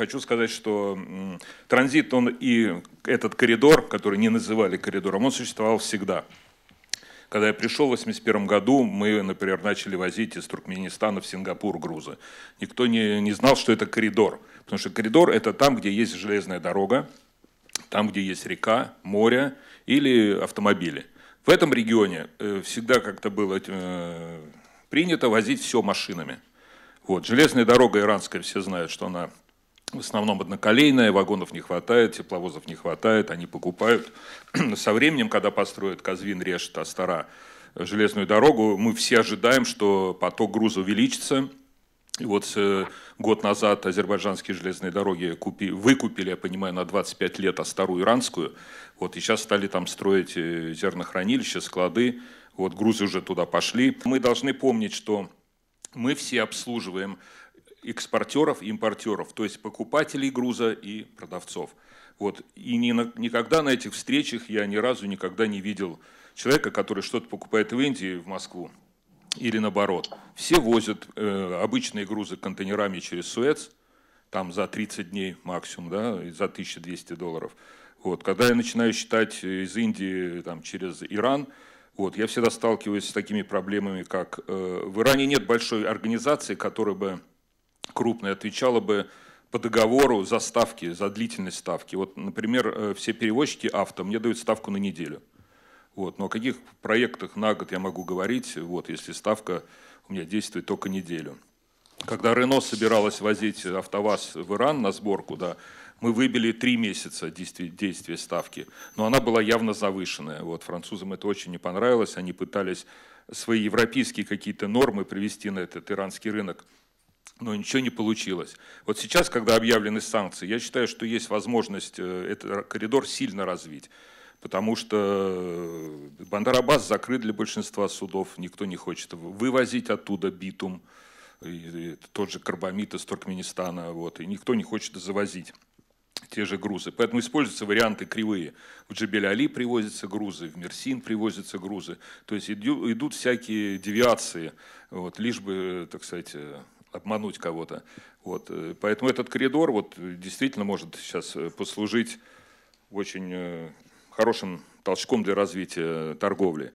хочу сказать, что транзит, он и этот коридор, который не называли коридором, он существовал всегда. Когда я пришел в 1981 году, мы, например, начали возить из Туркменистана в Сингапур грузы. Никто не, не знал, что это коридор. Потому что коридор – это там, где есть железная дорога, там, где есть река, море или автомобили. В этом регионе э, всегда как-то было э, принято возить все машинами. Вот. Железная дорога иранская, все знают, что она в основном одноколейная, вагонов не хватает, тепловозов не хватает, они покупают. Со временем, когда построят Казвин, Решт, Астара, э, железную дорогу, мы все ожидаем, что поток груза увеличится. И вот э, год назад азербайджанские железные дороги купи, выкупили, я понимаю, на 25 лет Астару иранскую. Вот, и сейчас стали там строить э, зернохранилища, склады. Вот грузы уже туда пошли. Мы должны помнить, что мы все обслуживаем экспортеров и импортеров, то есть покупателей груза и продавцов. Вот. И ни на, никогда на этих встречах я ни разу никогда не видел человека, который что-то покупает в Индии, в Москву, или наоборот. Все возят э, обычные грузы контейнерами через Суэц, там за 30 дней максимум, да, и за 1200 долларов. Вот. Когда я начинаю считать из Индии там, через Иран, вот, я всегда сталкиваюсь с такими проблемами, как э, в Иране нет большой организации, которая бы крупная отвечала бы по договору за ставки, за длительность ставки. Вот, например, э, все перевозчики авто мне дают ставку на неделю. Вот. Но о каких проектах на год я могу говорить, вот, если ставка у меня действует только неделю. Когда Рено собиралась возить АвтоВАЗ в Иран на сборку, да, мы выбили три месяца действия, действия ставки, но она была явно завышенная. Вот, французам это очень не понравилось, они пытались свои европейские какие-то нормы привести на этот иранский рынок – но ничего не получилось. Вот сейчас, когда объявлены санкции, я считаю, что есть возможность э, этот коридор сильно развить, потому что э, Бандарабас закрыт для большинства судов, никто не хочет вывозить оттуда битум, тот же карбамид из Туркменистана, вот, и никто не хочет завозить те же грузы. Поэтому используются варианты кривые. В Джебель-Али привозятся грузы, в Мерсин привозятся грузы. То есть идут всякие девиации, вот, лишь бы, так сказать, э, обмануть кого-то. Вот. Э, поэтому этот коридор вот, действительно может сейчас э, послужить очень э, хорошим толчком для развития торговли.